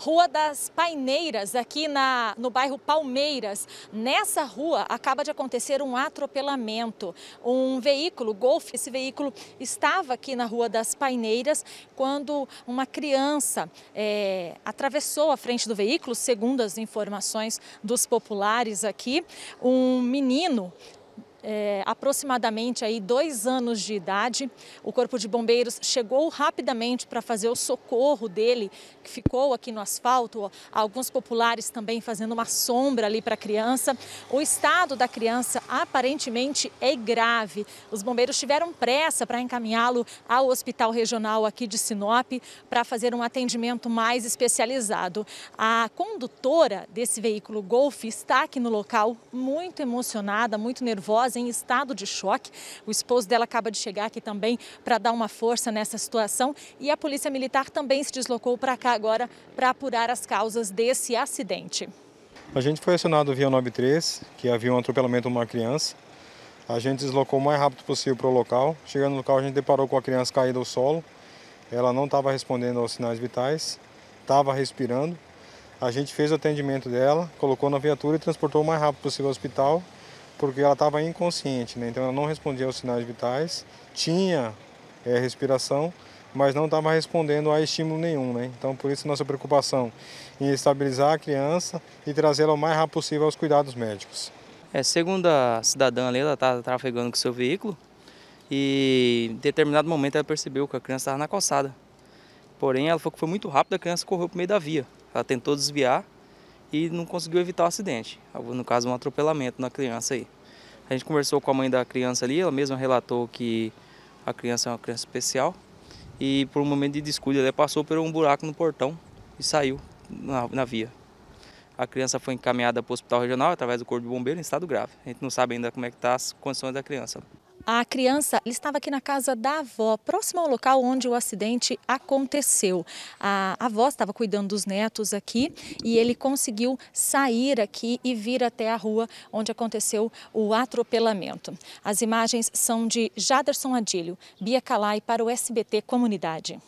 Rua das Paineiras, aqui na, no bairro Palmeiras. Nessa rua acaba de acontecer um atropelamento. Um veículo, Golf, esse veículo estava aqui na Rua das Paineiras quando uma criança é, atravessou a frente do veículo, segundo as informações dos populares aqui. Um menino é, aproximadamente aí dois anos de idade. O Corpo de Bombeiros chegou rapidamente para fazer o socorro dele, que ficou aqui no asfalto, alguns populares também fazendo uma sombra ali para a criança. O estado da criança aparentemente é grave. Os bombeiros tiveram pressa para encaminhá-lo ao hospital regional aqui de Sinop para fazer um atendimento mais especializado. A condutora desse veículo Golf está aqui no local muito emocionada, muito nervosa idosa em estado de choque. O esposo dela acaba de chegar aqui também para dar uma força nessa situação e a Polícia Militar também se deslocou para cá agora para apurar as causas desse acidente. A gente foi acionado via 93, que havia um atropelamento de uma criança. A gente deslocou o mais rápido possível para o local. Chegando no local, a gente deparou com a criança caída ao solo. Ela não estava respondendo aos sinais vitais, estava respirando. A gente fez o atendimento dela, colocou na viatura e transportou o mais rápido possível ao hospital porque ela estava inconsciente, né? então ela não respondia aos sinais vitais, tinha é, respiração, mas não estava respondendo a estímulo nenhum. Né? Então, por isso, nossa preocupação em estabilizar a criança e trazê-la o mais rápido possível aos cuidados médicos. É, segundo a cidadã ali, ela estava trafegando com seu veículo e em determinado momento ela percebeu que a criança estava na calçada. Porém, ela foi, foi muito rápida, a criança correu para o meio da via. Ela tentou desviar e não conseguiu evitar o acidente, no caso um atropelamento na criança aí. A gente conversou com a mãe da criança ali, ela mesma relatou que a criança é uma criança especial e por um momento de descuido ela passou por um buraco no portão e saiu na, na via. A criança foi encaminhada para o hospital regional através do corpo de bombeiro em estado grave. A gente não sabe ainda como é que está as condições da criança. A criança estava aqui na casa da avó, próxima ao local onde o acidente aconteceu. A avó estava cuidando dos netos aqui e ele conseguiu sair aqui e vir até a rua onde aconteceu o atropelamento. As imagens são de Jaderson Adilho, Bia Calai para o SBT Comunidade.